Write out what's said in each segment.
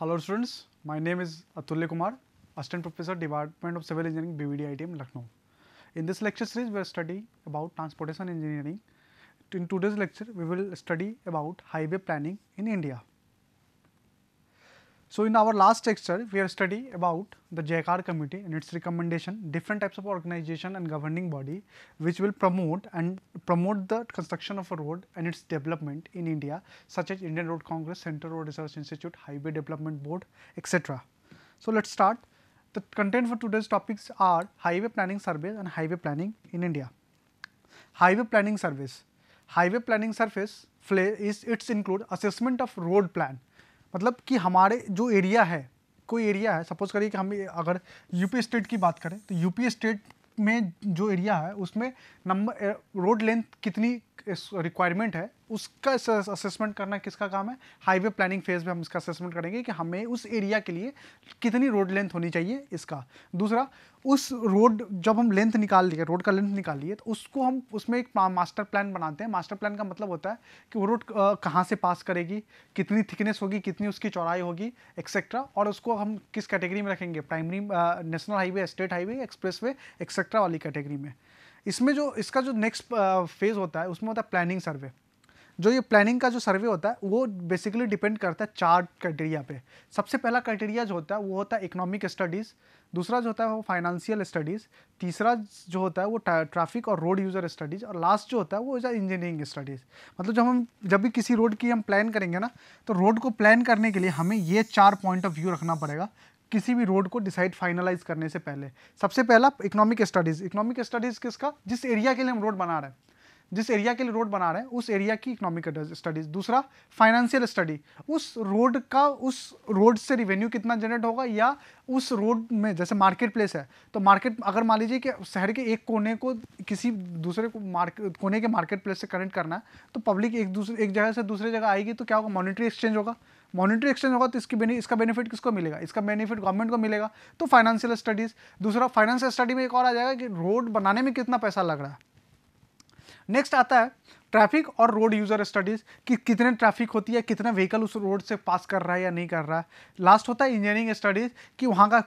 Hello students, my name is Atulya Kumar, Assistant Professor, Department of Civil Engineering, BVD ITM, Lucknow. In this lecture series, we are studying about transportation engineering. In today's lecture, we will study about highway planning in India. So, in our last lecture, we are study about the JICAR committee and its recommendation, different types of organization and governing body, which will promote and promote the construction of a road and its development in India, such as Indian Road Congress, Central Road Research Institute, Highway Development Board, etc. So, let us start. The content for today's topics are highway planning surveys and highway planning in India. Highway planning Survey. Highway planning Survey is its include assessment of road plan मतलब कि हमारे जो area है कोई area है suppose करिए कि हम अगर यूपी स्टेट की बात करें तो यूपी स्टेट में जो एरिया है उसमें नंबर रोड लेंथ कितनी रिक्वायरमेंट eh, है उसका असेसमेंट करना किसका काम है हाईवे प्लानिंग फेज में हम इसका असेसमेंट करेंगे कि हमें उस एरिया के लिए कितनी रोड लेंथ होनी चाहिए इसका दूसरा उस रोड जब हम लेंथ निकाल लिए रोड का लेंथ निकाल लिए तो उसको हम उसमें एक मास्टर प्लान बनाते हैं मास्टर प्लान का मतलब होता है कि वो रोड कहाँ से पास करेगी कितनी थिकनेस होगी कितनी उसकी चौड़ाई होगी एक्सेट्रा और उसको हम किस कैटेगरी में रखेंगे primary national highway state highway expressway etcetera वाली कैटेगरी में इसमें जो इसका जो नेक्स्ट फेज़ होता है उसमें होता है प्लानिंग सर्वे जो ये प्लानिंग का जो सर्वे होता है वो बेसिकली डिपेंड करता है चार क्राइटेरिया पे सबसे पहला क्राइटेरिया जो होता है वो होता है इकोनॉमिक स्टडीज़ दूसरा जो होता है वो फाइनेंशियल स्टडीज़ तीसरा जो होता है वो ट्रैफिक और रोड यूज़र स्टडीज़ और लास्ट जो होता है वो होता है इंजीनियरिंग स्टडीज़ मतलब जब हम जब भी किसी रोड की हम प्लान करेंगे ना तो रोड को प्लान करने के लिए हमें ये चार पॉइंट ऑफ व्यू रखना पड़ेगा किसी भी रोड को डिसाइड फाइनलाइज करने से पहले सबसे पहला इकोनॉमिक स्टडीज़ इकोनॉमिक स्टडीज़ किसका जिस एरिया के लिए हम रोड बना रहे हैं जिस एरिया के लिए रोड बना रहे हैं उस एरिया की इकोनॉमिक स्टडीज दूसरा फाइनेंशियल स्टडी उस रोड का उस रोड से रिवेन्यू कितना जनरेट होगा या उस रोड में जैसे मार्केट प्लेस है तो मार्केट अगर मान लीजिए कि शहर के एक कोने को किसी दूसरे को मार्केट कोने के मार्केट प्लेस से कनेक्ट करना है तो पब्लिक एक दूसरे एक जगह से दूसरे जगह आएगी तो क्या होगा मॉनिटरी एक्सचेंज होगा मॉनिटरी एक्सचेंज होगा तो इसकी बेनि, इसका बेनिफिट किसको मिलेगा इसका बेनिफिट गवर्नमेंट को मिलेगा तो फाइनेंशियल स्टडीज़ दूसरा फाइनेंशियल स्टडी में एक और आ जाएगा कि रोड बनाने में कितना पैसा लग रहा है नेक्स्ट आता है ट्रैफिक और रोड यूज़र स्टडीज़ कि कितने ट्रैफिक होती है कितना व्हीकल उस रोड से पास कर रहा है या नहीं कर रहा है लास्ट होता है इंजीनियरिंग स्टडीज़ कि वहाँ का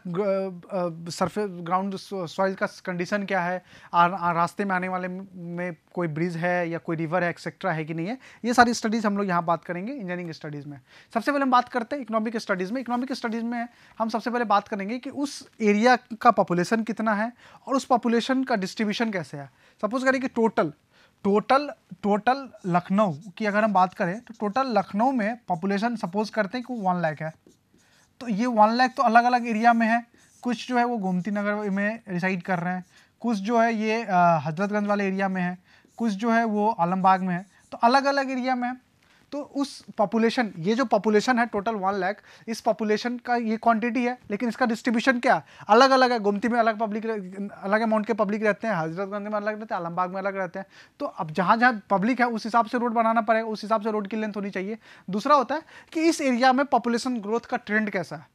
सरफेस ग्राउंड सॉइल का कंडीशन क्या है आ, आ, रास्ते में आने वाले में कोई ब्रिज है या कोई रिवर है एक्सेट्रा है कि नहीं है ये सारी स्टडीज़ हम लोग यहाँ बात करेंगे इंजीनियरिंग स्टडीज़ में सबसे पहले हम बात करते हैं इकोनॉमिक स्टडीज़ में इकोनॉमिक स्टडीज़ में हम सबसे पहले बात करेंगे कि उस एरिया का पॉपुलेशन कितना है और उस पॉपुलेशन का डिस्ट्रीब्यूशन कैसे है सपोज करें कि टोटल टोटल टोटल लखनऊ की अगर हम बात करें तो टोटल लखनऊ में पॉपुलेशन सपोज करते हैं कि वन लैख है तो ये वन लैख तो अलग अलग एरिया में है कुछ जो है वो गोमती नगर में रिसाइड कर रहे हैं कुछ जो है ये हजरतगंज वाले एरिया में है कुछ जो है वो आलमबाग में है तो अलग अलग एरिया में तो उस पॉपुलेशन ये जो पॉपुलेशन है टोटल वन लैख इस पॉपुलेशन का ये क्वांटिटी है लेकिन इसका डिस्ट्रीब्यूशन क्या है अलग अलग है गोमती में अलग पब्लिक अलग अमाउंट के पब्लिक रहते हैं हजरतगंज में अलग रहते हैं आलमबाग में अलग रहते हैं तो अब जहाँ जहाँ पब्लिक है उस हिसाब से रोड बनाना पड़ेगा उस हिसाब से रोड की लेंथ होनी चाहिए दूसरा होता है कि इस एरिया में पॉपुलेशन ग्रोथ का ट्रेंड कैसा है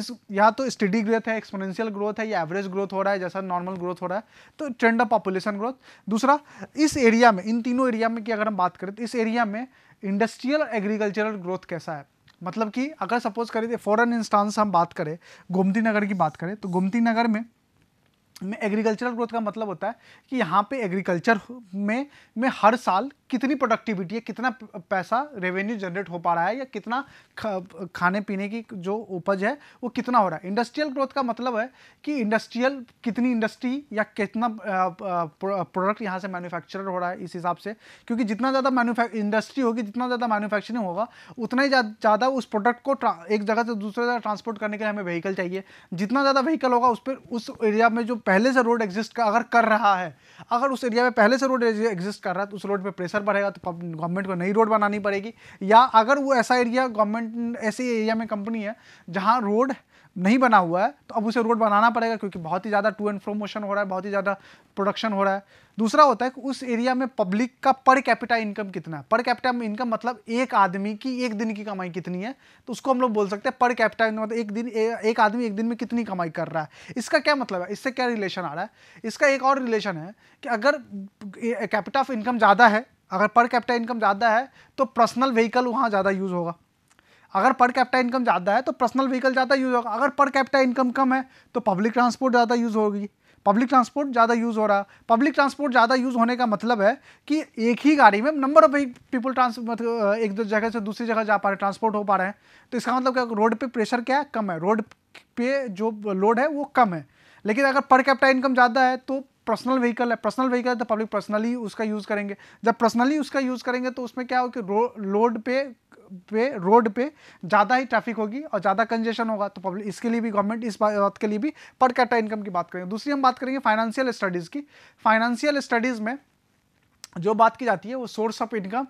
इस या तो स्टडी ग्रोथ है एक्सपोनेंशियल ग्रोथ है या एवरेज ग्रोथ हो रहा है जैसा नॉर्मल ग्रोथ हो रहा है तो ट्रेंड ऑफ पॉपुलेशन ग्रोथ दूसरा इस एरिया में इन तीनों एरिया में की अगर हम बात करें तो इस एरिया में इंडस्ट्रियल एग्रीकल्चरल ग्रोथ कैसा है मतलब कि अगर सपोज करें फॉरन एन इंस्टांस हम बात करें गोमती नगर की बात करें तो गोमती नगर में में एग्रीकल्चरल ग्रोथ का मतलब होता है कि यहाँ पे एग्रीकल्चर में में हर साल कितनी प्रोडक्टिविटी है कितना पैसा रेवेन्यू जनरेट हो पा रहा है या कितना खाने पीने की जो उपज है वो कितना हो रहा है इंडस्ट्रियल ग्रोथ का मतलब है कि इंडस्ट्रियल कितनी इंडस्ट्री या कितना प्रोडक्ट यहाँ से मैन्युफैक्चरर हो रहा है इस हिसाब से क्योंकि जितना ज़्यादा इंडस्ट्री होगी जितना ज़्यादा मैन्युफैक्चरिंग होगा उतना ही ज़्यादा उस प्रोडक्ट को एक जगह से दूसरे जगह ट्रांसपोर्ट करने के लिए हमें व्हीकल चाहिए जितना ज़्यादा व्हीकल होगा उस पर उस एरिया में जो पहले से रोड एग्जिस्ट कर अगर कर रहा है अगर उस एरिया में पहले से रोड एग्जिस्ट कर रहा है तो उस रोड पे प्रेशर बढ़ेगा तो गवर्नमेंट को नई रोड बनानी पड़ेगी या अगर वो ऐसा एरिया गवर्नमेंट ऐसे एरिया में कंपनी है जहाँ रोड नहीं बना हुआ है तो अब उसे रोड बनाना पड़ेगा क्योंकि बहुत ही ज़्यादा टू एंड फ्रो मोशन हो रहा है बहुत ही ज़्यादा प्रोडक्शन हो रहा है दूसरा होता है कि उस एरिया में पब्लिक का पर कैपिटा इनकम कितना है पर कैपिटा इनकम मतलब एक आदमी की एक दिन की कमाई कितनी है तो उसको हम लोग बोल सकते हैं पर कैपिटा इनकम मतलब एक दिन ए, एक आदमी एक दिन में कितनी कमाई कर रहा है इसका क्या मतलब है इससे क्या रिलेशन आ रहा है इसका एक और रिलेशन है कि अगर कैपिटा ऑफ इनकम ज़्यादा है अगर पर कैपिटा इनकम ज़्यादा है तो पर्सनल व्हीकल वहाँ ज़्यादा यूज़ होगा अगर पर कैपिटा इनकम ज़्यादा है तो पर्सनल व्हीकल ज़्यादा यूज़ होगा अगर पर कैपिटा इनकम कम है तो पब्लिक ट्रांसपोर्ट ज़्यादा यूज़ होगी पब्लिक ट्रांसपोर्ट ज़्यादा यूज़ हो रहा है पब्लिक ट्रांसपोर्ट ज़्यादा यूज़ होने का मतलब है कि एक ही गाड़ी में नंबर ऑफ पीपल ट्रांस मतलब एक दो जगह से दूसरी जगह जा पा रहे हैं ट्रांसपोर्ट हो पा रहे हैं तो इसका मतलब क्या रोड पे प्रेशर क्या है कम है रोड पे जो लोड है वो कम है लेकिन अगर पर कैपिटा इनकम ज़्यादा है तो पर्सनल व्हीकल है पर्सनल व्हीकल है तो पब्लिक पर्सनली उसका यूज़ करेंगे जब पर्सनली उसका यूज़ करेंगे तो उसमें क्या हो कि रोड पे पे रोड पे ज़्यादा ही ट्रैफिक होगी और ज़्यादा कंजेशन होगा तो पब्लिक इसके लिए भी गवर्नमेंट इस बात के लिए भी पर कैटा इनकम की बात करेंगे दूसरी हम बात करेंगे फाइनेंशियल स्टडीज़ की फाइनेंशियल स्टडीज़ में जो बात की जाती है वो सोर्स ऑफ इनकम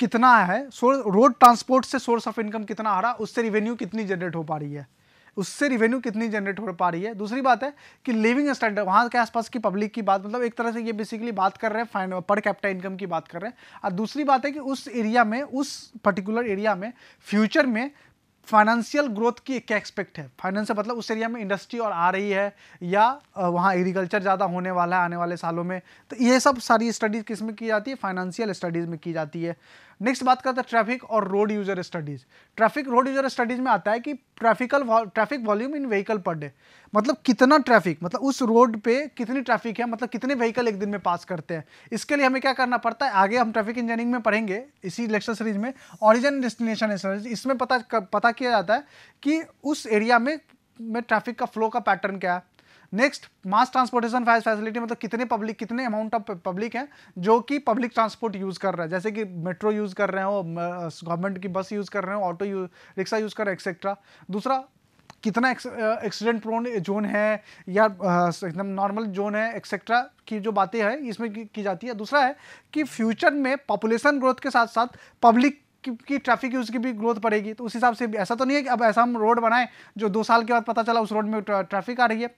कितना है सोर्स रोड ट्रांसपोर्ट से सोर्स ऑफ इनकम कितना आ रहा है उससे रिवेन्यू कितनी जनरेट हो पा रही है उससे रिवेन्यू कितनी जनरेट हो पा रही है दूसरी बात है कि लिविंग स्टैंडर्ड वहाँ के आसपास की पब्लिक की बात मतलब एक तरह से ये बेसिकली बात कर रहे हैं फाइन पर कैपिटा इनकम की बात कर रहे हैं और दूसरी बात है कि उस एरिया में उस पर्टिकुलर एरिया में फ्यूचर में फाइनेंशियल ग्रोथ की क्या एक्सपेक्ट है फाइनेंशियल मतलब उस एरिया में इंडस्ट्री और आ रही है या वहाँ एग्रीकल्चर ज़्यादा होने वाला है आने वाले सालों में तो ये सब सारी स्टडीज़ किस में की जाती है फाइनेंशियल स्टडीज़ में की जाती है नेक्स्ट बात करते हैं ट्रैफिक और road user studies traffic road user studies में आता है कि ट्रैफिकल traffic volume in vehicle per day मतलब कितना ट्रैफिक मतलब उस रोड पे कितनी ट्रैफिक है मतलब कितने व्हीकल एक दिन में पास करते हैं इसके लिए हमें क्या करना पड़ता है आगे हम ट्रैफिक इंजीनियरिंग में पढ़ेंगे इसी लेक्चर सीरीज में ऑरिजन डेस्टिनेशन इसमें पता पता किया जाता है कि उस एरिया में में ट्रैफिक का फ्लो का पैटर्न क्या है नेक्स्ट मास ट्रांसपोर्टेशन फैसिलिटी मतलब कितने पब्लिक कितने अमाउंट ऑफ पब्लिक है जो कि पब्लिक ट्रांसपोर्ट यूज़ कर रहा है जैसे कि मेट्रो यूज़ कर रहे हो गवर्नमेंट की बस यूज़ कर रहे हो ऑटो रिक्शा यूज़ कर रहे एक्सेट्रा दूसरा कितना एक्सीडेंट प्रोन जोन है या एकदम नॉर्मल जोन है एक्सेट्रा की जो बातें हैं इसमें की जाती है दूसरा है कि फ्यूचर में पॉपुलेशन ग्रोथ के साथ साथ पब्लिक की ट्रैफिक यूज़ की भी ग्रोथ पड़ेगी तो उस हिसाब से ऐसा तो नहीं है कि अब ऐसा हम रोड बनाएं जो दो साल के बाद पता चला उस रोड में ट्रैफिक आ रही है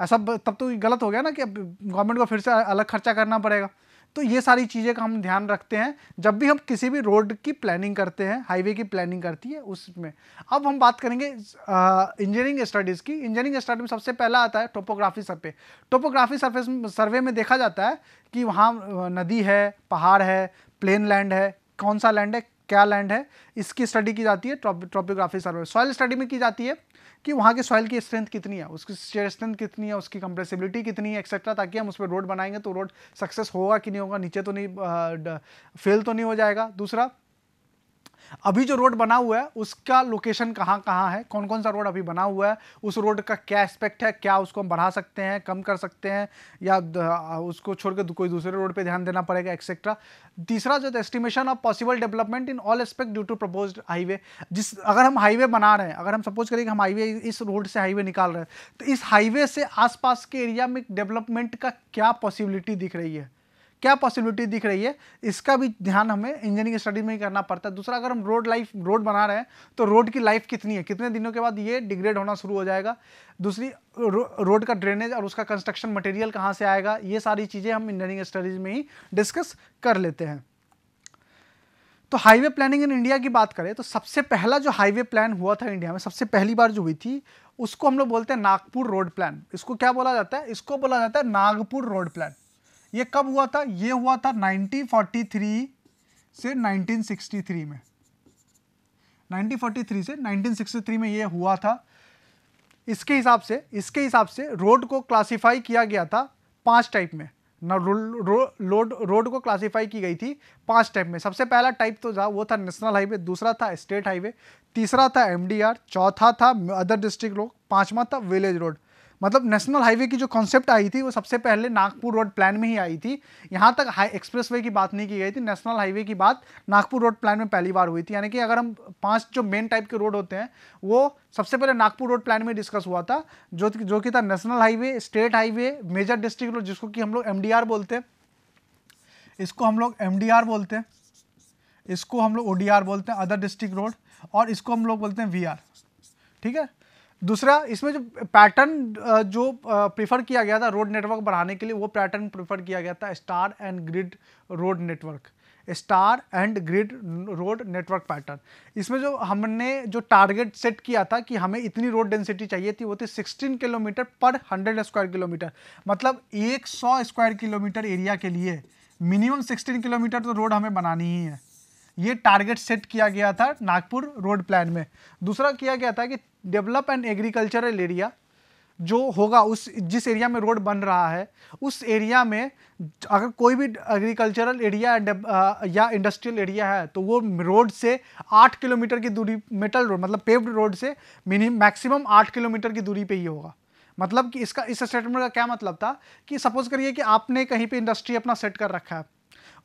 ऐसा तब तो गलत हो गया ना कि अब गवर्नमेंट को फिर से अलग खर्चा करना पड़ेगा तो ये सारी चीज़ें का हम ध्यान रखते हैं जब भी हम किसी भी रोड की प्लानिंग करते हैं हाईवे की प्लानिंग करती है उसमें अब हम बात करेंगे इंजीनियरिंग स्टडीज़ की इंजीनियरिंग स्टडी में सबसे पहला आता है टोपोग्राफी सर्वे टोपोग्राफी सर्वे सर्वे में देखा जाता है कि वहाँ नदी है पहाड़ है प्लेन लैंड है कौन सा लैंड है क्या लैंड है इसकी स्टडी की जाती है ट्रॉपोग्राफी सर्वे सॉइल स्टडी में की जाती है कि वहाँ के सॉइल की स्ट्रेंथ कितनी है उसकी स्ट्रेंथ कितनी है उसकी कंप्रेसिबिलिटी कितनी है एक्सेट्रा ताकि हम उस पर रोड बनाएंगे तो रोड सक्सेस होगा कि नहीं होगा नीचे तो नहीं फेल तो नहीं हो जाएगा दूसरा अभी जो रोड बना हुआ है उसका लोकेशन कहाँ कहाँ है कौन कौन सा रोड अभी बना हुआ है उस रोड का क्या एस्पेक्ट है क्या उसको हम बढ़ा सकते हैं कम कर सकते हैं या उसको छोड़ कर कोई दूसरे रोड पर ध्यान देना पड़ेगा एक्सेट्रा तीसरा जो estimation of possible development in all aspect due to propose highway जिस अगर हम हाईवे बना रहे हैं अगर हम सपोज करें कि हम हाईवे इस रोड से हाईवे निकाल रहे हैं तो इस हाईवे से आसपास के एरिया में डेवलपमेंट का क्या पॉसिबिलिटी दिख रही है क्या पॉसिबिलिटी दिख रही है इसका भी ध्यान हमें इंजीनियरिंग स्टडी में ही करना पड़ता है दूसरा अगर हम रोड लाइफ रोड बना रहे हैं तो रोड की लाइफ कितनी है कितने दिनों के बाद ये डिग्रेड होना शुरू हो जाएगा दूसरी रो, रोड का ड्रेनेज और उसका कंस्ट्रक्शन मटेरियल कहाँ से आएगा ये सारी चीज़ें हम इंजीनियरिंग स्टडीज़ में ही डिस्कस कर लेते हैं तो हाईवे प्लानिंग इन इंडिया की बात करें तो सबसे पहला जो हाईवे प्लान हुआ था इंडिया में सबसे पहली बार जो हुई थी उसको हम लोग बोलते हैं नागपुर रोड प्लान इसको क्या बोला जाता है इसको बोला जाता है नागपुर रोड प्लान ये कब हुआ था ये हुआ था 1943 से 1963 में 1943 से 1963 में ये हुआ था इसके हिसाब से इसके हिसाब से रोड को क्लासिफाई किया गया था पांच टाइप में ना रोड रोड को क्लासिफाई की गई थी पांच टाइप में सबसे पहला टाइप तो था वो था नेशनल हाईवे दूसरा था स्टेट हाईवे तीसरा था एमडीआर चौथा था अदर डिस्ट्रिक्ट रोड पांचवा था विलेज रोड मतलब नेशनल हाईवे की जो कॉन्सेप्ट आई थी वो सबसे पहले नागपुर रोड प्लान में ही आई थी यहाँ तक हाई एक्सप्रेस वे की बात नहीं की गई थी नेशनल हाईवे की बात नागपुर रोड प्लान में पहली बार हुई थी यानी कि अगर हम पांच जो मेन टाइप के रोड होते हैं वो सबसे पहले नागपुर रोड प्लान में डिस्कस हुआ था जो जो कि था national highway state highway major district road जिसको कि हम लोग एम बोलते हैं इसको हम लोग एम बोलते हैं इसको हम लोग ओ बोलते हैं अदर डिस्ट्रिक्ट रोड और इसको हम लोग बोलते हैं वी ठीक है दूसरा इसमें जो पैटर्न जो प्रीफर किया गया था रोड नेटवर्क बढ़ाने के लिए वो पैटर्न प्रीफर किया गया था star and grid road network star and grid road network pattern इसमें जो हमने जो टारगेट सेट किया था कि हमें इतनी रोड डेंसिटी चाहिए थी वो थी 16 किलोमीटर पर 100 स्क्वायर किलोमीटर मतलब 100 स्क्वायर किलोमीटर एरिया के लिए मिनिमम 16 किलोमीटर तो रोड हमें बनानी ही है ये टारगेट सेट किया गया था नागपुर रोड प्लान में दूसरा किया गया था कि डेवलप एंड एग्रीकल्चरल एरिया जो होगा उस जिस एरिया में रोड बन रहा है उस एरिया में अगर कोई भी एग्रीकल्चरल एरिया या इंडस्ट्रियल एरिया है तो वो रोड से आठ किलोमीटर की दूरी मेटल रोड मतलब पेव्ड रोड से मिनि मैक्सिमम आठ किलोमीटर की दूरी पे ही होगा मतलब कि इसका इस स्टेटमेंट का क्या मतलब था कि सपोज करिए कि आपने कहीं पे इंडस्ट्री अपना सेट कर रखा है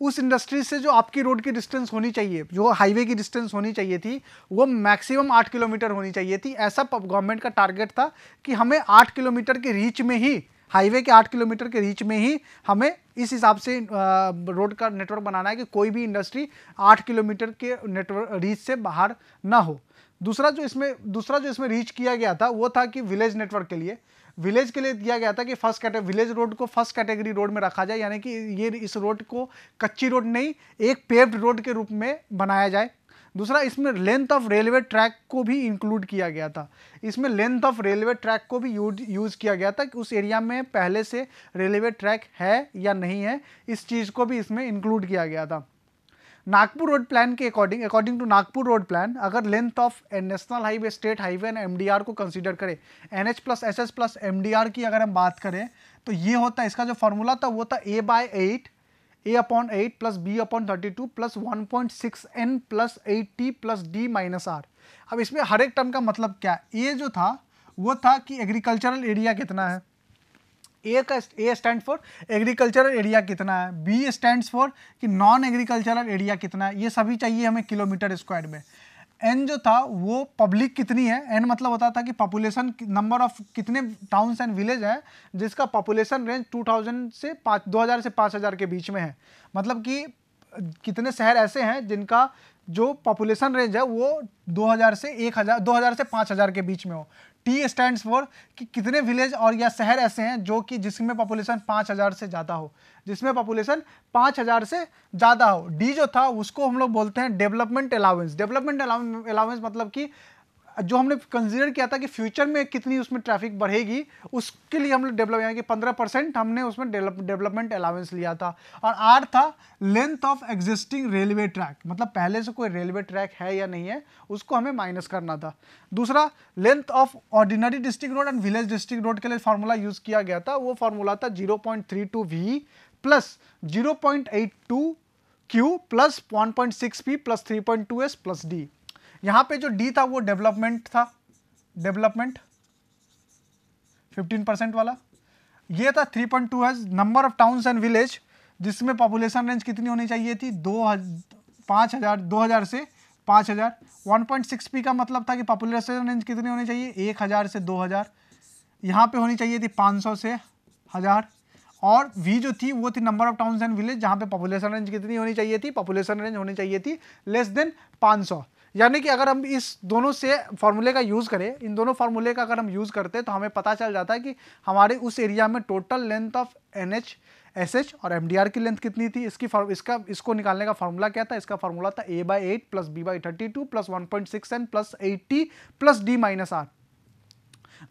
उस इंडस्ट्री से जो आपकी रोड की डिस्टेंस होनी चाहिए जो हाईवे की डिस्टेंस होनी चाहिए थी वो मैक्सिमम आठ किलोमीटर होनी चाहिए थी ऐसा गवर्नमेंट का टारगेट था कि हमें आठ किलोमीटर के रीच में ही हाईवे के आठ किलोमीटर के रीच में ही हमें इस हिसाब से रोड का नेटवर्क बनाना है कि कोई भी इंडस्ट्री आठ किलोमीटर के नेटवर्क रीच से बाहर ना हो दूसरा जो इसमें दूसरा जो इसमें रीच किया गया था वो था कि विलेज नेटवर्क के लिए विलेज के लिए दिया गया था कि फर्स्ट कैटे विलेज रोड को फर्स्ट कैटेगरी रोड में रखा जाए यानी कि ये इस रोड को कच्ची रोड नहीं एक पेव्ड रोड के रूप में बनाया जाए दूसरा इसमें लेंथ ऑफ रेलवे ट्रैक को भी इंक्लूड किया गया था इसमें लेंथ ऑफ रेलवे ट्रैक को भी यूज किया गया था कि उस एरिया में पहले से रेलवे ट्रैक है या नहीं है इस चीज़ को भी इसमें इंक्लूड किया गया था नागपुर रोड प्लान के according according to Nagpur road plan अगर length of national highway state highway and MDR को कंसीडर करें NH plus SH plus MDR की अगर हम बात करें तो ये होता है इसका जो फॉर्मूला था वो था A by eight A upon eight plus B upon thirty two plus one point six N plus eight T plus D minus R अब इसमें हर एक टर्म का मतलब क्या है ए जो था वो था कि एग्रीकल्चरल एरिया कितना है ए का A stand for agricultural area कितना है बी स्टैंड फॉर कि नॉन एग्रीकल्चरल एरिया कितना है ये सभी चाहिए हमें किलोमीटर स्क्वायर में एन जो था वो पब्लिक कितनी है एन मतलब होता था कि पॉपुलेशन नंबर ऑफ कितने टाउन्स एंड विलेज हैं जिसका पॉपुलेशन रेंज 2000 से पाँच दो हज़ार से पाँच हज़ार के बीच में है मतलब कि कितने शहर ऐसे हैं जिनका जो पॉपुलेशन रेंज है वो 2000 से 1000 2000 से 5000 के बीच में हो टी स्टैंड फॉर कि कितने विलेज और या शहर ऐसे हैं जो कि जिसमें पॉपुलेशन पाँच हज़ार से ज़्यादा हो जिसमें पॉपुलेशन पाँच हज़ार से ज़्यादा हो डी जो था उसको हम लोग बोलते हैं डेवलपमेंट अलाउंस डेवलपमेंट अलाउंस मतलब कि जो हमने कंसिडर किया था कि फ्यूचर में कितनी उसमें ट्रैफिक बढ़ेगी उसके लिए हम लोग डेवलप यानी कि पंद्रह परसेंट हमने उसमें डेवलपमेंट अलाउंस लिया था और आठ था length of existing railway track मतलब पहले से कोई रेलवे ट्रैक है या नहीं है उसको हमें माइनस करना था दूसरा length of ordinary district road and village district road के लिए फार्मूला यूज़ किया गया था वो फार्मूला था zero point three two V plus zero point eight two Q plus one point six P plus three point two S plus D यहाँ पे जो डी था वो डेवलपमेंट था डेवलपमेंट 15 परसेंट वाला ये था 3.2 point two has number of towns and village जिसमें पॉपुलेशन रेंज कितनी होनी चाहिए थी दो पाँच हज़ार दो हज़ार से पाँच हज़ार वन पॉइंट सिक्स पी का मतलब था कि पॉपुलेशन रेंज कितनी होनी चाहिए एक हज़ार से दो हज़ार यहाँ पर होनी चाहिए थी पाँच सौ से हज़ार और वी जो थी वो थी number of towns and village जहाँ पे पॉपुलेशन रेंज कितनी होनी चाहिए थी पॉपुलेशन रेंज होनी चाहिए थी लेस देन सौ यानी कि अगर हम इस दोनों से फार्मूले का यूज़ करें इन दोनों फार्मूले का अगर हम यूज़ करते हैं तो हमें पता चल जाता है कि हमारे उस एरिया में total length of N H S H और एम डी आर की लेंथ कितनी थी इसकी इसका इसको निकालने का फार्मूला क्या था इसका फार्मूला था A by eight plus B by thirty two plus one point six N plus eighty plus D minus R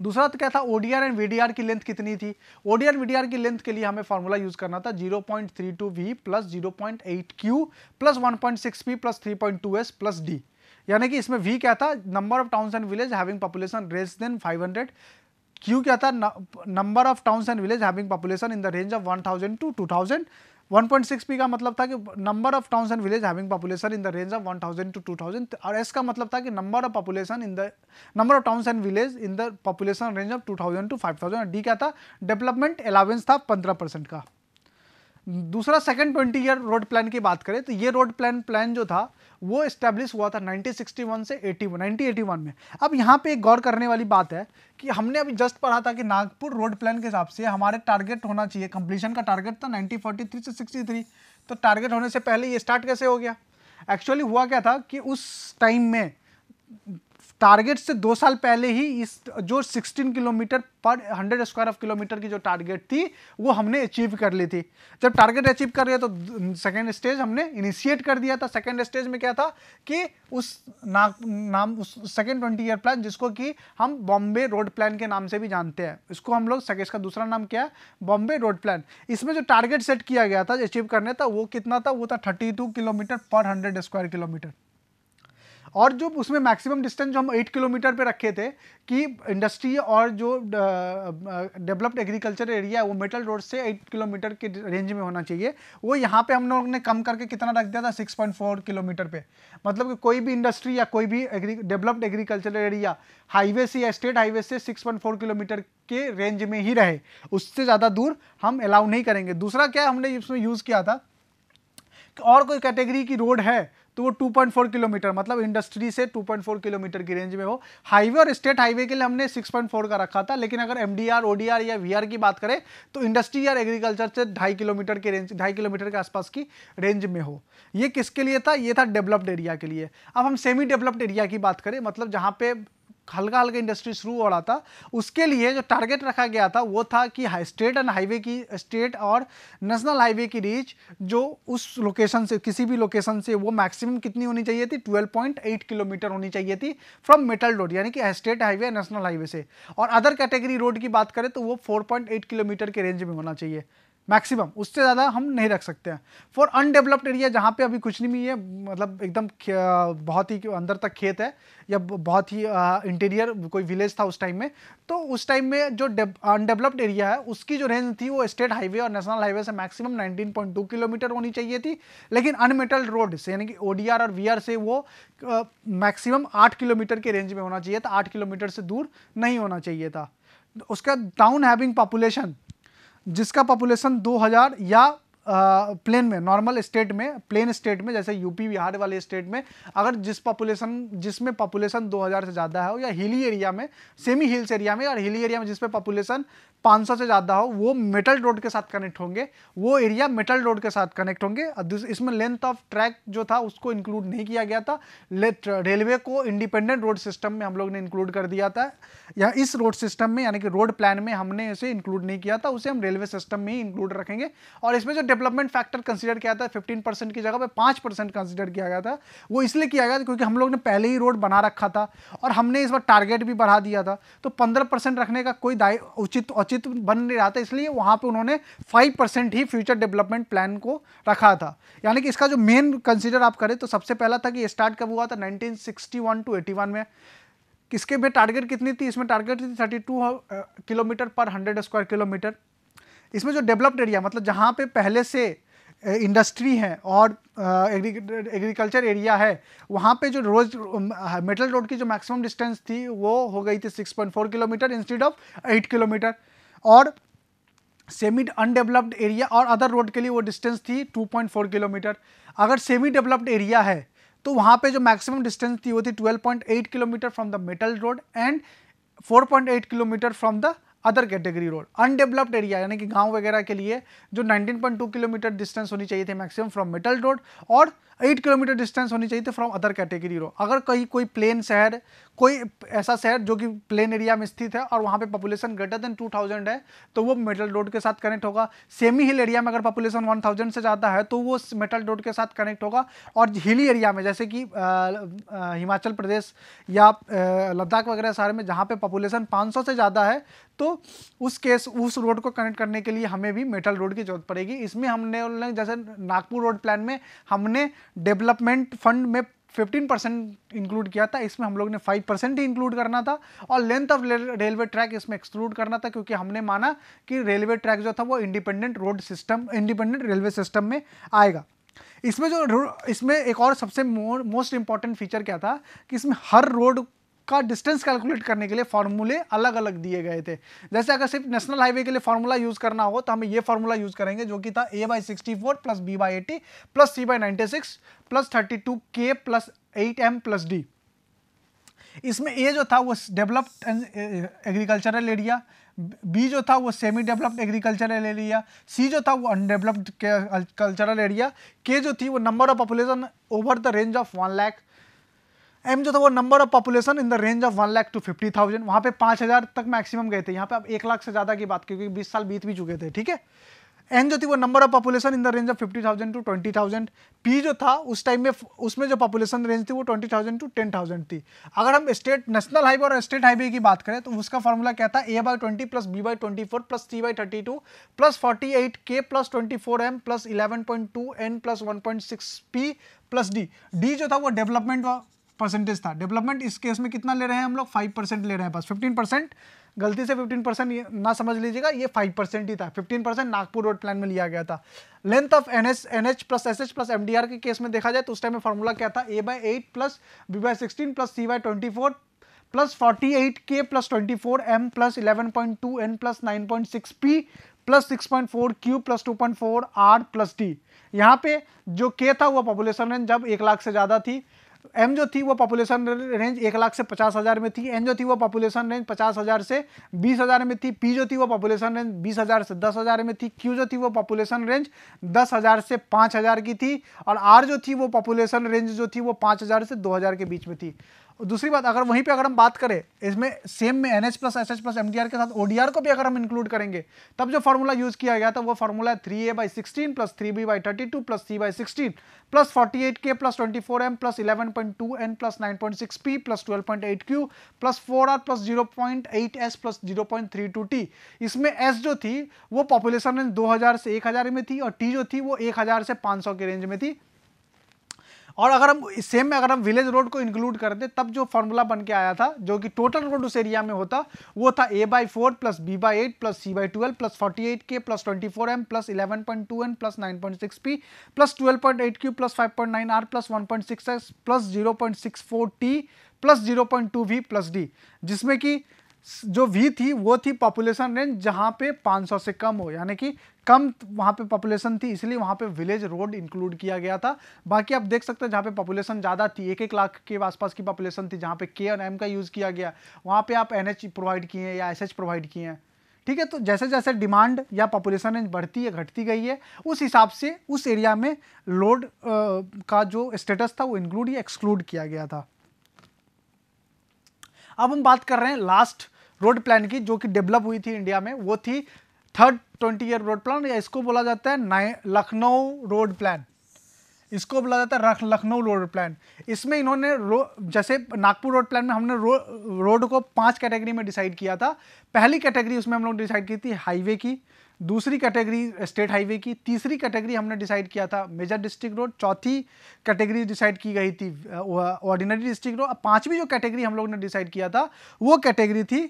दूसरा तो क्या था ओडीआर एंड वीडीआर की लेंथ कितनी थी ओडीआर वीडीआर की लेंथ के लिए हमें फॉर्मूला यूज करना था zero point three two V plus zero point eight Q plus one point six P plus three point two S plus D यानी कि इसमें वी क्या था number of towns and village having population less than 500 Q क्या था number of towns and village having population in the range of 1000 to two point six P का मतलब था कि number of towns and village having population in the range of 1000 to two thousand और S का मतलब था कि number of population in the number of towns and village in the population range of two thousand to five और D क्या था development allowance था पंद्रह परसेंट का दूसरा सेकंड 20 ईयर रोड प्लान की बात करें तो ये रोड प्लान प्लान जो था वो स्टैब्लिश हुआ था 1961 से 81 1981 में अब यहाँ पे एक गौर करने वाली बात है कि हमने अभी जस्ट पढ़ा था कि नागपुर रोड प्लान के हिसाब से हमारे टारगेट होना चाहिए कंप्लीशन का टारगेट था 1943 से 63 तो टारगेट होने से पहले ये स्टार्ट कैसे हो गया एक्चुअली हुआ क्या था कि उस टाइम में टारगेट से दो साल पहले ही इस जो 16 किलोमीटर पर 100 स्क्वायर ऑफ किलोमीटर की जो टारगेट थी वो हमने अचीव कर ली थी जब टारगेट अचीव कर लिया तो सेकेंड स्टेज हमने इनिशिएट कर दिया था सेकेंड स्टेज में क्या था कि उस ना, नाम उस सेकेंड ट्वेंटी ईयर प्लान जिसको कि हम बॉम्बे रोड प्लान के नाम से भी जानते हैं इसको हम लोग सके इसका दूसरा नाम क्या है बॉम्बे रोड प्लान इसमें जो टारगेट सेट किया गया था अचीव करने था वो कितना था वो था थर्टी किलोमीटर पर हंड्रेड स्क्वायर किलोमीटर और जो उसमें मैक्सिमम डिस्टेंस जो हम एट किलोमीटर पे रखे थे कि इंडस्ट्री और जो डेवलप्ड एग्रीकल्चर एरिया है वो मेटल रोड से एट किलोमीटर के रेंज में होना चाहिए वो यहाँ पे हम लोगों ने कम करके कितना रख दिया था सिक्स पॉइंट फोर किलोमीटर पे मतलब कि कोई भी इंडस्ट्री या कोई भी डेवलप्ड एग्रीकल्चर एरिया हाईवे से या स्टेट हाईवे से सिक्स किलोमीटर के रेंज में ही रहे उससे ज़्यादा दूर हम अलाउ नहीं करेंगे दूसरा क्या हमने इसमें यूज़ किया था और कोई कैटेगरी की रोड है तो वो 2.4 किलोमीटर मतलब इंडस्ट्री से 2.4 किलोमीटर की रेंज में हो हाईवे और स्टेट हाईवे के लिए हमने 6.4 का रखा था लेकिन अगर एम डी या वी की बात करें तो इंडस्ट्री या एग्रीकल्चर से ढाई किलोमीटर के रेंज ढाई किलोमीटर के आसपास की रेंज में हो ये किसके लिए था ये था डेवलप्ड एरिया के लिए अब हम सेमी डेवलप्ड एरिया की बात करें मतलब जहाँ पे हल्का हल्का इंडस्ट्री शुरू हो रहा था उसके लिए जो टारगेट रखा गया था वो था कि स्टेट एंड हाईवे की स्टेट और नेशनल हाईवे की रीच जो उस लोकेशन से किसी भी लोकेशन से वो मैक्सिमम कितनी होनी चाहिए थी 12.8 किलोमीटर होनी चाहिए थी फ्रॉम मेटल रोड यानी कि स्टेट हाईवे नेशनल हाईवे से और अदर कैटेगरी रोड की बात करें तो वो फोर किलोमीटर के रेंज में होना चाहिए मैक्सिमम उससे ज़्यादा हम नहीं रख सकते हैं फॉर अनडेवलप्ड एरिया जहाँ पे अभी कुछ नहीं भी है मतलब एकदम बहुत ही अंदर तक खेत है या बहुत ही इंटीरियर कोई विलेज था उस टाइम में तो उस टाइम में जो अनडेवलप्ड एरिया है उसकी जो रेंज थी वो स्टेट हाईवे और नेशनल हाईवे से मैक्सिमम 19.2 किलोमीटर होनी चाहिए थी लेकिन अनमेटल रोड से यानी कि ओ और वी से वो मैक्सिमम आठ किलोमीटर के रेंज में होना चाहिए था आठ किलोमीटर से दूर नहीं होना चाहिए था उसका टाउन हैविंग पॉपुलेशन जिसका पॉपुलेशन 2000 या प्लेन में नॉर्मल स्टेट में प्लेन स्टेट में जैसे यूपी बिहार वाले स्टेट में अगर जिस पॉपुलेशन जिसमें पॉपुलेशन 2000 से ज़्यादा हो या हिली एरिया में सेमी हिल्स एरिया में और हिली एरिया में जिसमें पॉपुलेशन 500 से ज़्यादा हो वो मेटल रोड के साथ कनेक्ट होंगे वो एरिया मेटल रोड के साथ कनेक्ट होंगे इसमें लेंथ ऑफ ट्रैक जो था उसको इंक्लूड नहीं किया गया था रेलवे को इंडिपेंडेंट रोड सिस्टम में हम लोग ने इंक्लूड कर दिया था या इस रोड सिस्टम में यानी कि रोड प्लान में हमने इसे इंक्लूड नहीं किया था उसे हम रेलवे सिस्टम में ही इंक्लूड रखेंगे और इसमें जो डेवलपमेंट फैक्टर कंसिडर किया था 15 परसेंट की जगह पे 5 परसेंट कंसिडर किया गया था वो इसलिए किया गया था क्योंकि हम लोग ने पहले ही रोड बना रखा था और हमने इस बार टारगेट भी बढ़ा दिया था तो 15 परसेंट रखने का कोई दाय उचित औचित बन नहीं रहा था इसलिए वहाँ पर उन्होंने फाइव परसेंट ही फ्यूचर डेवलपमेंट प्लान को रखा था यानी कि इसका जो मेन कंसिडर आप करें तो सबसे पहला था कि स्टार्ट कब हुआ था नाइनटीन टू एटी में किसके में टारगेट कितनी थी इसमें टारगेट थी थर्टी किलोमीटर पर हंड्रेड स्क्वायर किलोमीटर इसमें जो डेवलप्ड एरिया मतलब जहाँ पे पहले से इंडस्ट्री है और एग्रीकल्चर एरिया है वहाँ पे जो रोज मेटल रोड की जो मैक्सिमम डिस्टेंस थी वो हो गई थी 6.4 किलोमीटर इंस्टेड ऑफ 8 किलोमीटर और सेमी अनडेवलप्ड एरिया और अदर रोड के लिए वो डिस्टेंस थी 2.4 किलोमीटर अगर सेमी डेवलप्ड एरिया है तो वहाँ पे जो मैक्सिमम डिस्टेंस थी वो थी 12.8 kilometre from the metal road and 4.8 kilometre from the other category road undeveloped area यानी कि गांव वगैरह के लिए जो 19.2 किलोमीटर डिस्टेंस होनी चाहिए थी मैक्सिमम फ्रॉम मेटल रोड और 8 किलोमीटर डिस्टेंस होनी चाहिए थी फ्रॉम अदर कैटेगरी रोड अगर कहीं कोई प्लेन शहर कोई ऐसा शहर जो कि प्लेन एरिया में स्थित है और वहाँ पे पॉपुलेशन ग्रेटर देन 2000 है तो वो मेटल रोड के साथ कनेक्ट होगा सेमी हिल एरिया में अगर पॉपुलेशन 1000 से ज़्यादा है तो वो मेटल रोड के साथ कनेक्ट होगा और हिली एरिया में जैसे कि हिमाचल प्रदेश या लद्दाख वगैरह शहर में जहाँ पे पॉपुलेशन पाँच से ज़्यादा है तो उस केस उस रोड को कनेक्ट करने के लिए हमें भी मेटल रोड की जरूरत पड़ेगी इसमें हमने जैसे नागपुर रोड प्लान में हमने डेवलपमेंट फंड में 15 परसेंट इंक्लूड किया था इसमें हम लोग ने 5 परसेंट ही इंक्लूड करना था और लेंथ ऑफ रेलवे ट्रैक इसमें एक्सक्लूड करना था क्योंकि हमने माना कि रेलवे ट्रैक जो था वो independent road system independent railway system में आएगा इसमें जो इसमें एक और सबसे मोस्ट इम्पॉर्टेंट फीचर क्या था कि इसमें हर रोड का डिस्टेंस कैलकुलेट करने के लिए फार्मूले अलग अलग दिए गए थे जैसे अगर सिर्फ नेशनल हाईवे के लिए फार्मूला यूज़ करना हो तो हमें ये फार्मूला यूज़ करेंगे जो कि था A by sixty four plus B by eighty plus C by ninety six plus thirty two K plus eight M plus D इसमें ए जो था वो डेवलप्ड एग्रीकल्चरल एरिया बी जो था वो semi developed agricultural area C जो था वो अनडेवलप्ड कल्चरल एरिया के जो थी वो number of population over the range of one lakh M जो था वो number of population in the range of one lakh to fifty thousand वहाँ पे पाँच हज़ार तक मैक्सिमम गए थे यहाँ पे आप एक लाख से ज़्यादा की बात क्योंकि बीस साल बीत भी चुके थे ठीक है एन जो थी वो number of population in the range of fifty thousand to twenty thousand P जो था उस टाइम में उसमें जो पॉपुलेशन रेंज थी वो twenty thousand to ten thousand थी अगर हम स्टेट नेशनल हाईवे और स्टेट हाईवे की बात करें तो उसका फॉर्मूला क्या था A by twenty plus B by twenty four plus C by thirty two plus forty eight K plus twenty four M plus eleven point two N plus one point six P plus D D जो था वो development percentage था development इस case में कितना ले रहे हैं हम लोग फाइव परसेंट ले रहे हैं बस फिफ्टीन परसेंट गलती से फिफ्टीन परसेंट ना समझ लीजिएगा ये फाइव परसेंट ही था fifteen percent Nagpur road plan में लिया गया था length of N S N H plus S H plus M D R के केस में देखा जाए तो उस टाइम में फॉर्मूला क्या था A by eight plus B by sixteen plus C by twenty four plus forty eight K plus twenty four M plus eleven point two N plus nine point six P plus six point four Q plus two point four R plus D यहाँ पे जो के था वो population जब एक लाख से ज़्यादा थी एम जो थी वो पॉपुलेशन रेंज एक लाख से पचास हज़ार में थी एन जो थी वो पॉपुलेशन रेंज पचास हज़ार से बीस हज़ार में थी पी जो थी वो पॉपुलेशन रेंज बीस हज़ार से दस हज़ार में थी क्यू जो थी वो पॉपुलेशन रेंज दस हज़ार से पाँच हज़ार की थी और आर जो थी वो पॉपुलेशन रेंज जो थी वो पाँच हज़ार से दो हज़ार के बीच में थी और दूसरी बात अगर वहीं पे अगर हम बात करें इसमें सेम में N H plus S H plus M के साथ ओ को भी अगर हम इंक्लूड करेंगे तब जो फार्मूला यूज़ किया गया था वो फार्मूला है three A by sixteen plus three B by thirty two plus C by sixteen plus forty eight K plus twenty four M plus eleven point two N plus nine point six P plus twelve point eight Q plus four R plus zero point eight S plus zero point three two T इसमें S जो थी वो population range दो हज़ार से एक हज़ार में थी और टी जो थी वो एक हज़ार से पाँच सौ के रेंज में थी और अगर हम इस सेम में अगर हम विलेज रोड को इंक्लूड करते तब जो फॉर्मूला बन के आया था जो कि टोटल रोड उस एरिया में होता वो था A by four plus B by eight plus C by twelve plus forty eight K plus twenty four M plus eleven point two N plus nine point six P plus twelve point eight Q plus five point nine R plus one point six X plus zero point six four T plus zero point two V plus D जिसमें कि जो we थी वो थी population range जहाँ पे 500 से कम हो यानी कि कम वहाँ पे पॉपुलेशन थी इसलिए वहाँ पे विलेज रोड इंक्लूड किया गया था बाकी आप देख सकते हैं जहाँ पे पॉपुलेशन ज़्यादा थी एक एक लाख के आसपास की पॉपुलेशन थी जहाँ पे के और एम का यूज़ किया गया वहाँ पे आप एन प्रोवाइड किए हैं या एस प्रोवाइड किए हैं ठीक है तो जैसे जैसे डिमांड या पॉपुलेशन रेंज बढ़ती है घटती गई है उस हिसाब से उस एरिया में लोड का जो स्टेटस था वो इंक्लूड या एक्सक्लूड किया गया था अब हम बात कर रहे हैं लास्ट रोड प्लान की जो कि डेवलप हुई थी इंडिया में वो थी third twenty year road plan या इसको बोला जाता है लखनऊ रोड प्लान इसको बोला जाता है लखनऊ रोड प्लान इसमें इन्होंने रो जैसे नागपुर रोड प्लान में हमने रो रोड को पांच कैटेगरी में डिसाइड किया था पहली कैटेगरी उसमें हम लोग डिसाइड की थी हाईवे की दूसरी कैटेगरी स्टेट हाईवे की तीसरी कैटेगरी हमने डिसाइड किया था मेजर डिस्ट्रिक्ट रोड चौथी कैटेगरी डिसाइड की गई थी ऑर्डिनरी डिस्ट्रिक्ट रोड और पांचवी जो कैटेगरी हम लोग ने डिसाइड किया था वो कैटेगरी थी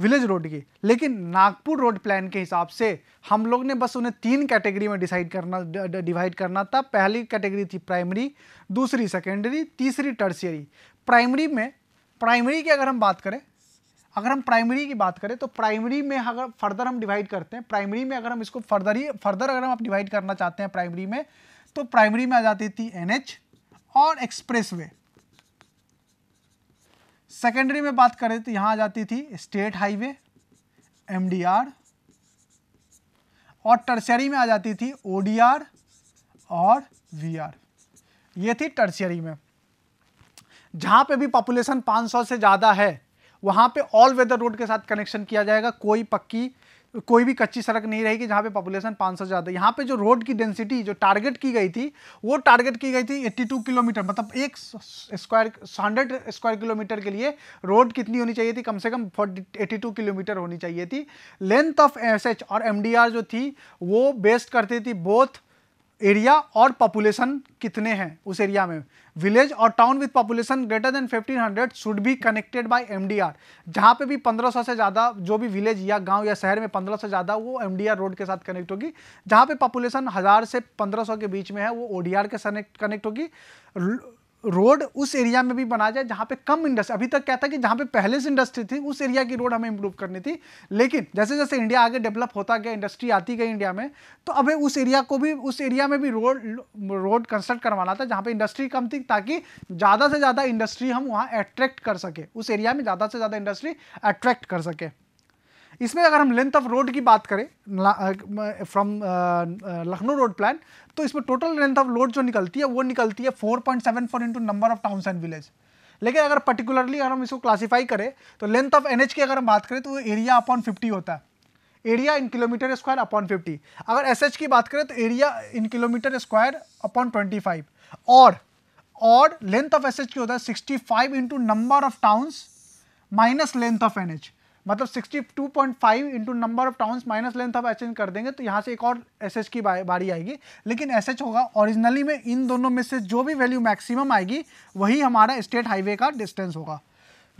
विलेज रोड की लेकिन नागपुर रोड प्लान के हिसाब से हम लोग ने बस उन्हें तीन कैटेगरी में डिसाइड करना डिवाइड करना था पहली कैटेगरी थी प्राइमरी दूसरी सेकेंडरी तीसरी टर्सियरी प्राइमरी में प्राइमरी की अगर हम बात करें अगर हम प्राइमरी की बात करें तो प्राइमरी में अगर फर्दर हम डिवाइड करते हैं प्राइमरी में अगर हम इसको फर्दर ही फर्दर अगर हम आप डिवाइड करना चाहते हैं प्राइमरी में तो प्राइमरी में आ जाती थी एन और एक्सप्रेस वे सेकेंडरी में बात करें तो यहाँ आ जाती थी स्टेट हाईवे एम और टर्सरी में आ जाती थी ओ और वी ये थी टर्सरी में जहाँ पे भी पॉपुलेशन 500 से ज़्यादा है वहाँ पे ऑल वेदर रोड के साथ कनेक्शन किया जाएगा कोई पक्की कोई भी कच्ची सड़क नहीं रहेगी जहाँ पे पॉपुलेशन 500 सौ ज़्यादा यहाँ पे जो रोड की डेंसिटी जो टारगेट की गई थी वो टारगेट की गई थी 82 किलोमीटर मतलब एक स्क्वायर हंड्रेड स्क्वायर किलोमीटर के लिए रोड कितनी होनी चाहिए थी कम से कम एट्टी टू किलोमीटर होनी चाहिए थी लेंथ ऑफ एस और एम जो थी वो बेस्ड करती थी बोथ एरिया और पॉपुलेशन कितने हैं उस एरिया में विलेज और town with population greater than 1500 should be connected by MDR जहां पे भी 1500 से ज़्यादा जो भी विलेज या गांव या शहर में 1500 से ज़्यादा वो एमडीआर रोड के साथ कनेक्ट होगी जहां पे पॉपुलेशन हज़ार से 1500 के बीच में है वो ओडीआर के कनेक्ट होगी रोड उस एरिया में भी बना जाए जहाँ पे कम इंडस्ट्री अभी तक क्या था कि जहाँ पे पहले से इंडस्ट्री थी उस एरिया की रोड हमें इंप्रूव करनी थी लेकिन जैसे जैसे इंडिया आगे डेवलप होता गया इंडस्ट्री आती गई इंडिया में तो अब उस एरिया को भी उस एरिया में भी रोड रोड कंस्ट्रक्ट करवाना था जहाँ पर इंडस्ट्री कम थी ताकि ज़्यादा से ज़्यादा इंडस्ट्री हम वहाँ अट्रैक्ट कर सके उस एरिया में ज़्यादा से ज़्यादा इंडस्ट्री अट्रैक्ट कर सके इसमें अगर हम लेंथ ऑफ रोड की बात करें फ्रॉम लखनऊ रोड प्लान तो इसमें टोटल लेंथ ऑफ रोड जो निकलती है वो निकलती है four point seven four into number of towns and village लेकिन अगर पर्टिकुलरली अगर हम इसको क्लासीफाई करें तो लेंथ ऑफ एन की अगर हम बात करें तो वो एरिया अपॉन फिफ्टी होता है area in kilometre square upon fifty अगर एस की बात करें तो area in kilometre square upon twenty five और और लेंथ ऑफ एस की होता है sixty five into number of towns minus length of N H मतलब 62.5 into number of towns minus length of H कर देंगे तो यहाँ से एक और एस की बारी आएगी लेकिन एस होगा ओरिजिनली में इन दोनों में से जो भी वैल्यू मैक्सिमम आएगी वही हमारा स्टेट हाईवे का डिस्टेंस होगा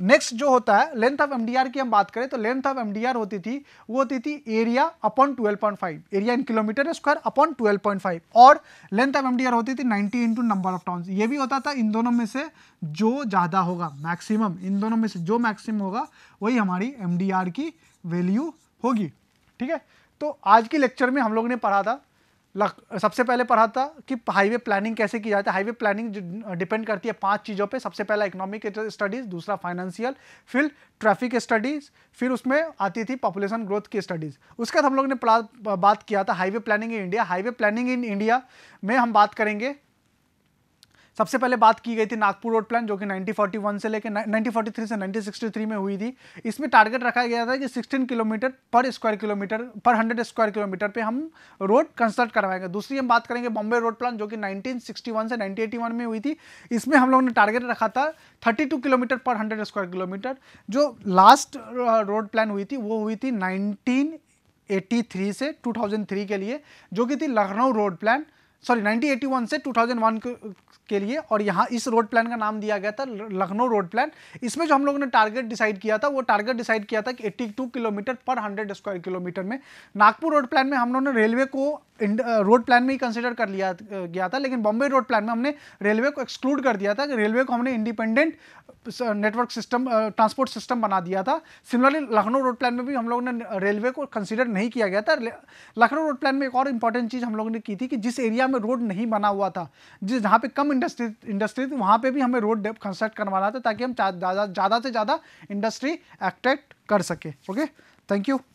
नेक्स्ट जो होता है लेंथ ऑफ एमडीआर की हम बात करें तो लेंथ ऑफ एमडीआर होती थी वो होती थी area upon 12.5 area in kilometre square upon 12.5 और लेंथ ऑफ एमडीआर होती थी 90 इंटू नंबर ऑफ टाउन ये भी होता था इन दोनों में से जो ज़्यादा होगा मैक्सिमम इन दोनों में से जो मैक्सिमम होगा वही हमारी एम की वैल्यू होगी ठीक है तो आज की लेक्चर में हम लोग ने पढ़ा था सबसे पहले पढ़ा था कि हाईवे प्लानिंग कैसे की जाती है हाईवे प्लानिंग डिपेंड करती है पांच चीज़ों पे सबसे पहला इकोनॉमिक स्टडीज़ दूसरा फाइनेंशियल फिर ट्रैफिक स्टडीज़ फिर उसमें आती थी पॉपुलेशन ग्रोथ की स्टडीज़ उसके बाद हम लोग ने बात किया था highway planning in India highway planning in India में हम बात करेंगे सबसे पहले बात की गई थी नागपुर रोड प्लान जो कि 1941 से लेकर 1943 से 1963 में हुई थी इसमें टारगेट रखा गया था कि 16 किलोमीटर पर स्क्वायर किलोमीटर पर 100 स्क्वायर किलोमीटर पे हम रोड कंस्ट्रक्ट करवाएंगे दूसरी हम बात करेंगे बॉम्बे रोड प्लान जो कि 1961 से 1981 में हुई थी इसमें हम लोगों ने टारगेट रखा था थर्टी किलोमीटर पर हंड्रेड स्क्वायर किलोमीटर जो लास्ट रोड प्लान हुई थी वो हुई थी नाइनटीन से टू के लिए जो कि थी लखनऊ रोड प्लान सॉरी 1981 से 2001 के लिए और यहाँ इस रोड प्लान का नाम दिया गया था लखनऊ रोड प्लान इसमें जो हम लोगों ने टारगेट डिसाइड किया था वो टारगेट डिसाइड किया था कि 82 किलोमीटर पर 100 स्क्वायर किलोमीटर में नागपुर रोड प्लान में हम लोगों ने रेलवे को रोड प्लान में ही कंसिडर कर लिया गया था लेकिन बॉम्बे रोड प्लान में हमने रेलवे को एक्सक्लूड कर दिया था कि रेलवे को हमने independent network system transport system बना दिया था सिमिलरली लखनऊ रोड प्लान में भी हम लोगों ने रेलवे को कंसिडर नहीं किया गया था लखनऊ रोड प्लान में एक और इंपॉर्टेंट चीज़ हम लोगों ने की थी कि जिस एरिया हमें रोड नहीं बना हुआ था जिस जहाँ पे कम इंडस्ट्री इंडस्ट्री थी वहाँ पे भी हमें रोड कंस्ट्रक्ट करवाना था ताकि हम ज़्यादा से ज़्यादा इंडस्ट्री अट्रैक्ट कर सके ओके थैंक यू